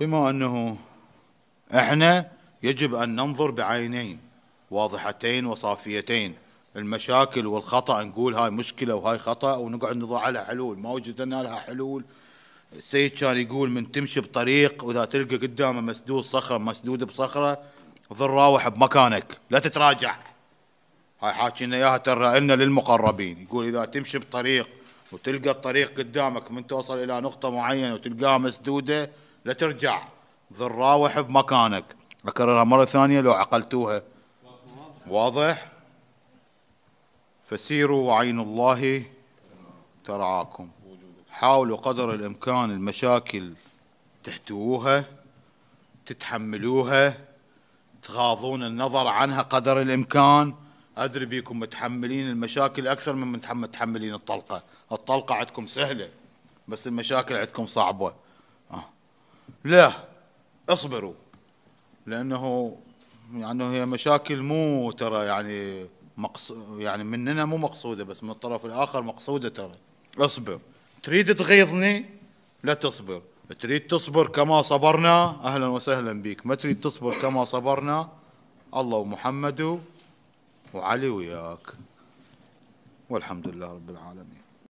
بما أنه إحنا يجب أن ننظر بعينين واضحتين وصافيتين المشاكل والخطأ نقول هاي مشكلة وهاي خطأ ونقعد نضع لها حلول ما وجدنا لها حلول السيد كان يقول من تمشي بطريق وإذا تلقى قدامه مسدود صخرة مسدود بصخرة ظل راوح بمكانك لا تتراجع هاي حاكينا اياها ترى لنا للمقربين يقول إذا تمشي بطريق وتلقى الطريق قدامك من توصل إلى نقطة معينة وتلقاها مسدودة لا ترجع ظل راوح بمكانك اكررها مره ثانيه لو عقلتوها واضح فسيروا وعين الله ترعاكم حاولوا قدر الامكان المشاكل تحتوها تتحملوها تغاضون النظر عنها قدر الامكان ادري بيكم متحملين المشاكل اكثر من متحملين الطلقه الطلقه عندكم سهله بس المشاكل عندكم صعبه لا اصبروا لانه يعني هي مشاكل مو ترى يعني مقص يعني مننا مو مقصوده بس من الطرف الاخر مقصوده ترى اصبر تريد تغيظني لا تصبر تريد تصبر كما صبرنا اهلا وسهلا بك ما تريد تصبر كما صبرنا الله ومحمد وعلي وياك والحمد لله رب العالمين